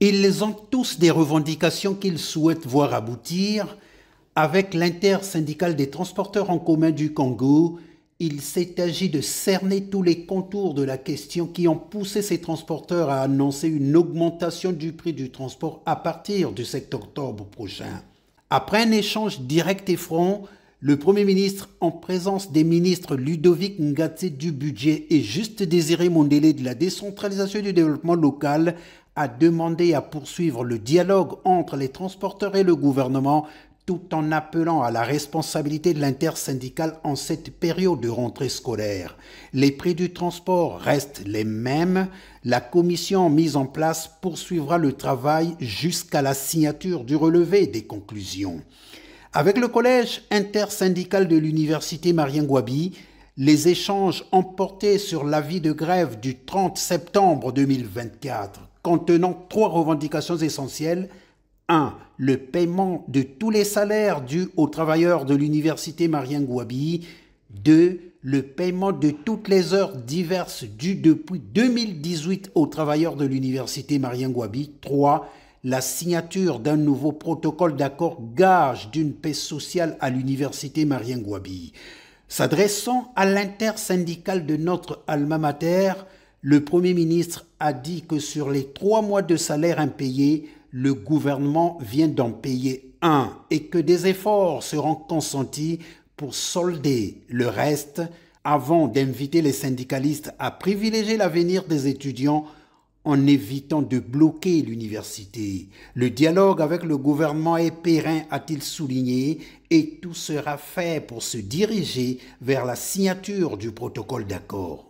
Ils ont tous des revendications qu'ils souhaitent voir aboutir. Avec l'intersyndicale des transporteurs en commun du Congo, il s'est agi de cerner tous les contours de la question qui ont poussé ces transporteurs à annoncer une augmentation du prix du transport à partir du 7 octobre prochain. Après un échange direct et franc, le Premier ministre, en présence des ministres Ludovic Ngatsé du budget et Juste Désiré Mondélé de la décentralisation du développement local, a demandé à poursuivre le dialogue entre les transporteurs et le gouvernement tout en appelant à la responsabilité de l'intersyndicale en cette période de rentrée scolaire. Les prix du transport restent les mêmes. La commission mise en place poursuivra le travail jusqu'à la signature du relevé des conclusions. Avec le collège intersyndical de l'université Marien Gouabi, les échanges emportés porté sur l'avis de grève du 30 septembre 2024, contenant trois revendications essentielles. 1. Le paiement de tous les salaires dus aux travailleurs de l'université Marien Gouabi. 2. Le paiement de toutes les heures diverses dues depuis 2018 aux travailleurs de l'université Marien Gouabi. 3 la signature d'un nouveau protocole d'accord gage d'une paix sociale à l'université Marien Gouabi. S'adressant à l'intersyndicale de notre alma mater, le Premier ministre a dit que sur les trois mois de salaire impayés, le gouvernement vient d'en payer un et que des efforts seront consentis pour solder le reste avant d'inviter les syndicalistes à privilégier l'avenir des étudiants en évitant de bloquer l'université. Le dialogue avec le gouvernement est périn, a-t-il souligné, et tout sera fait pour se diriger vers la signature du protocole d'accord.